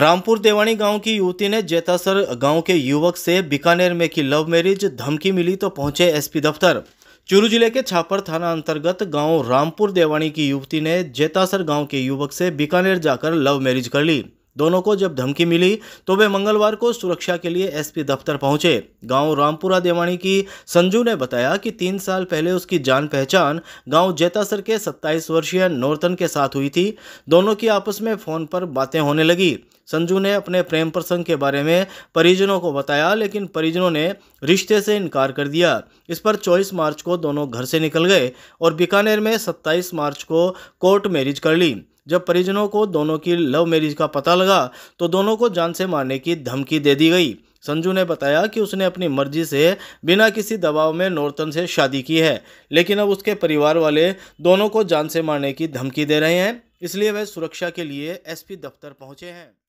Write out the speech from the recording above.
रामपुर देवाणी गांव की युवती ने जेतासर गांव के युवक से बीकानेर में की लव मैरिज धमकी मिली तो पहुंचे एसपी दफ्तर चूरू जिले के छापर थाना अंतर्गत गांव रामपुर देवाणी की युवती ने जेतासर गांव के युवक से बीकानेर जाकर लव मैरिज कर ली दोनों को जब धमकी मिली तो वे मंगलवार को सुरक्षा के लिए एसपी दफ्तर पहुंचे गांव रामपुरा देवाणी की संजू ने बताया कि तीन साल पहले उसकी जान पहचान गांव जेतासर के 27 वर्षीय नोर्तन के साथ हुई थी दोनों की आपस में फ़ोन पर बातें होने लगी संजू ने अपने प्रेम प्रसंग के बारे में परिजनों को बताया लेकिन परिजनों ने रिश्ते से इनकार कर दिया इस पर 24 मार्च को दोनों घर से निकल गए और बीकानेर में 27 मार्च को कोर्ट मैरिज कर ली जब परिजनों को दोनों की लव मैरिज का पता लगा तो दोनों को जान से मारने की धमकी दे दी गई संजू ने बताया कि उसने अपनी मर्जी से बिना किसी दबाव में नॉर्थन से शादी की है लेकिन अब उसके परिवार वाले दोनों को जान से मारने की धमकी दे रहे हैं इसलिए वह सुरक्षा के लिए एसपी दफ्तर पहुंचे हैं